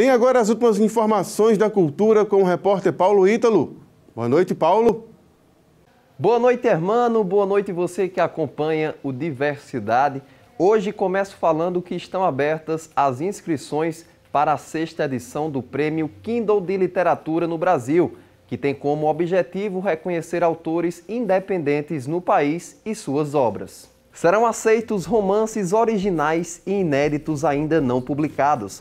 Tem agora as últimas informações da cultura com o repórter Paulo Ítalo. Boa noite, Paulo. Boa noite, hermano. Boa noite você que acompanha o Diversidade. Hoje começo falando que estão abertas as inscrições para a sexta edição do Prêmio Kindle de Literatura no Brasil, que tem como objetivo reconhecer autores independentes no país e suas obras. Serão aceitos romances originais e inéditos ainda não publicados.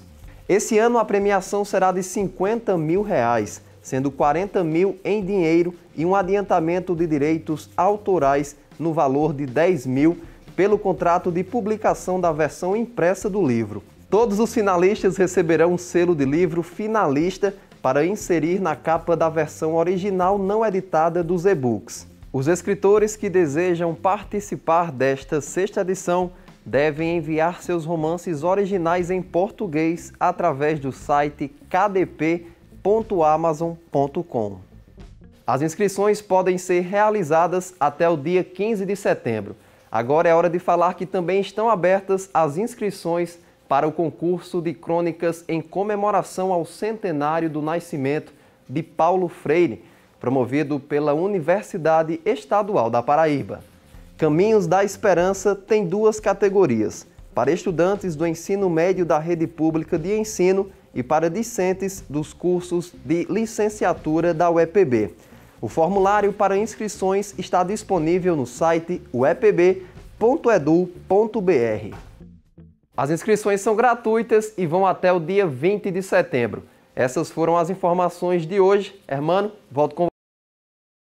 Esse ano a premiação será de 50 mil reais, sendo 40 mil em dinheiro e um adiantamento de direitos autorais no valor de 10 mil pelo contrato de publicação da versão impressa do livro. Todos os finalistas receberão um selo de livro finalista para inserir na capa da versão original não editada dos e-books. Os escritores que desejam participar desta sexta edição devem enviar seus romances originais em português através do site kdp.amazon.com. As inscrições podem ser realizadas até o dia 15 de setembro. Agora é hora de falar que também estão abertas as inscrições para o concurso de crônicas em comemoração ao centenário do nascimento de Paulo Freire, promovido pela Universidade Estadual da Paraíba. Caminhos da Esperança tem duas categorias: para estudantes do ensino médio da rede pública de ensino e para discentes dos cursos de licenciatura da UEPB. O formulário para inscrições está disponível no site uepb.edu.br. As inscrições são gratuitas e vão até o dia 20 de setembro. Essas foram as informações de hoje. Hermano, volto com